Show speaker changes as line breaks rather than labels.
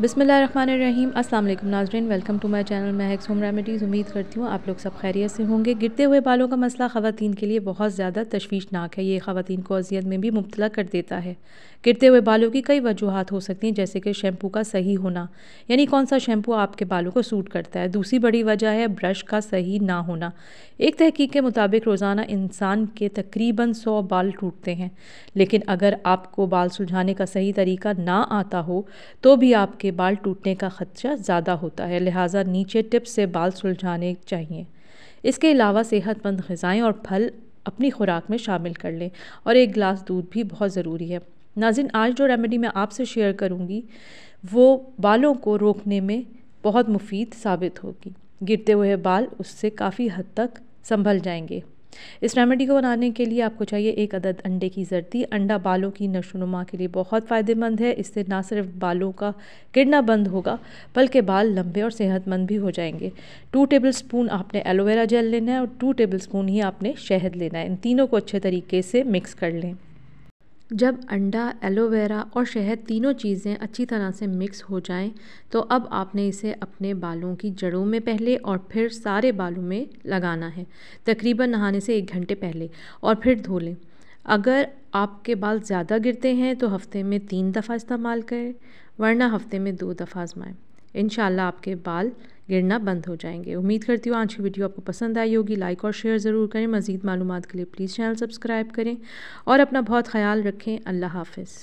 बिसमीम असल नाजरन welcome to my channel Mehak's home remedies उम्मीद करती हूँ आप लोग सब खैरियत से होंगे गिरते हुए बालों का मसला खातन के लिए बहुत ज़्यादा तशवीशनाक है ये खातन को अजियत में भी मुबतला कर देता है गिरते हुए बालों की कई वजूहत हो सकती हैं जैसे कि शैम्पू का सही होना यानी कौन सा शैम्पू आपके बालों को सूट करता है दूसरी बड़ी वजह है ब्रश का सही ना होना एक तहकीक के मुताबिक रोज़ाना इंसान के तकरीबन सौ बाल टूटते हैं लेकिन अगर आपको बाल सुलझाने का सही तरीका ना आता हो तो भी आपके आपके बाल टूटने का खदशा ज़्यादा होता है लिहाजा नीचे टिप्स से बाल सुलझाने चाहिए इसके अलावा सेहतमंद ग़ज़ाएँ और फल अपनी खुराक में शामिल कर लें और एक गिलास दूध भी बहुत ज़रूरी है नाजिन आज जो रेमेडी मैं आपसे शेयर करूँगी वो बालों को रोकने में बहुत मुफीद साबित होगी गिरते हुए बाल उससे काफ़ी हद तक संभल जाएंगे इस रेमेडी को बनाने के लिए आपको चाहिए एक अदद अंडे की जर्दी अंडा बालों की नशोनुमा के लिए बहुत फ़ायदेमंद है इससे ना सिर्फ बालों का गिरना बंद होगा बल्कि बाल लंबे और सेहतमंद भी हो जाएंगे टू टेबल स्पून आपने एलोवेरा जेल लेना है और टू टेबल स्पून ही आपने शहद लेना है इन तीनों को अच्छे तरीके से मिक्स कर लें जब अंडा एलोवेरा और शहद तीनों चीज़ें अच्छी तरह से मिक्स हो जाएं तो अब आपने इसे अपने बालों की जड़ों में पहले और फिर सारे बालों में लगाना है तकरीबन नहाने से एक घंटे पहले और फिर धो लें अगर आपके बाल ज़्यादा गिरते हैं तो हफ्ते में तीन दफ़ा इस्तेमाल करें वरना हफ्ते में दो दफ़ा आजमाएँ इन आपके बाल गिरना बंद हो जाएंगे उम्मीद करती हूँ आज की वीडियो आपको पसंद आई होगी लाइक और शेयर ज़रूर करें मज़ीद मालूम के लिए प्लीज़ चैनल सब्सक्राइब करें और अपना बहुत ख्याल रखें अल्लाह हाफिज़